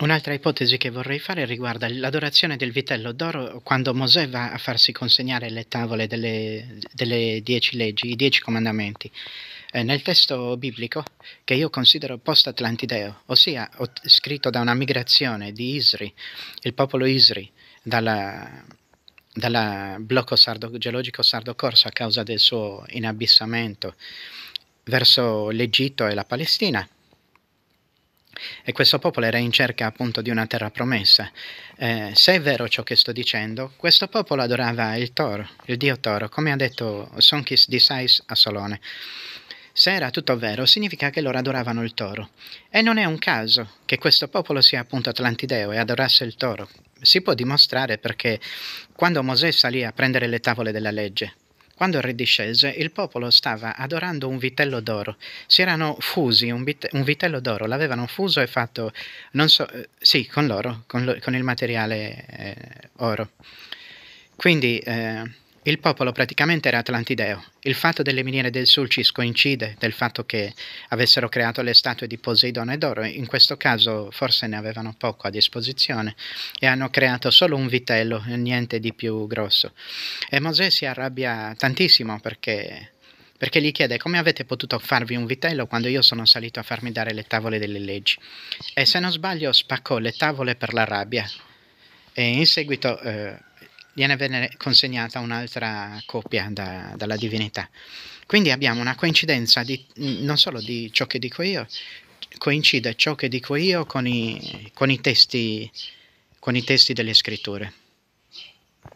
Un'altra ipotesi che vorrei fare riguarda l'adorazione del vitello d'oro quando Mosè va a farsi consegnare le tavole delle, delle dieci leggi, i dieci comandamenti. Eh, nel testo biblico, che io considero post-atlantideo, ossia ot- scritto da una migrazione di Isri, il popolo Isri, dalla, dal blocco sardo, geologico sardo-corso a causa del suo inabissamento verso l'Egitto e la Palestina, e questo popolo era in cerca appunto di una terra promessa. Eh, se è vero ciò che sto dicendo, questo popolo adorava il toro, il dio toro, come ha detto Sonkis di Sais a Solone. Se era tutto vero, significa che loro adoravano il toro. E non è un caso che questo popolo sia appunto atlantideo e adorasse il toro. Si può dimostrare perché quando Mosè salì a prendere le tavole della legge, quando il re discese, il popolo stava adorando un vitello d'oro. Si erano fusi un, bit- un vitello d'oro, l'avevano fuso e fatto, non so, eh, sì, con l'oro, con, lo, con il materiale eh, oro. Quindi eh, il popolo praticamente era atlantideo. Il fatto delle miniere del Sulcis coincide del fatto che avessero creato le statue di Poseidone ed Oro, in questo caso forse ne avevano poco a disposizione e hanno creato solo un vitello, niente di più grosso. E Mosè si arrabbia tantissimo perché perché gli chiede come avete potuto farvi un vitello quando io sono salito a farmi dare le tavole delle leggi. E se non sbaglio spaccò le tavole per la rabbia. E in seguito eh, viene consegnata un'altra copia da, dalla divinità. Quindi abbiamo una coincidenza di, mm, non solo di ciò che dico io, coincide ciò che dico io con i, con i, testi, con i testi delle scritture.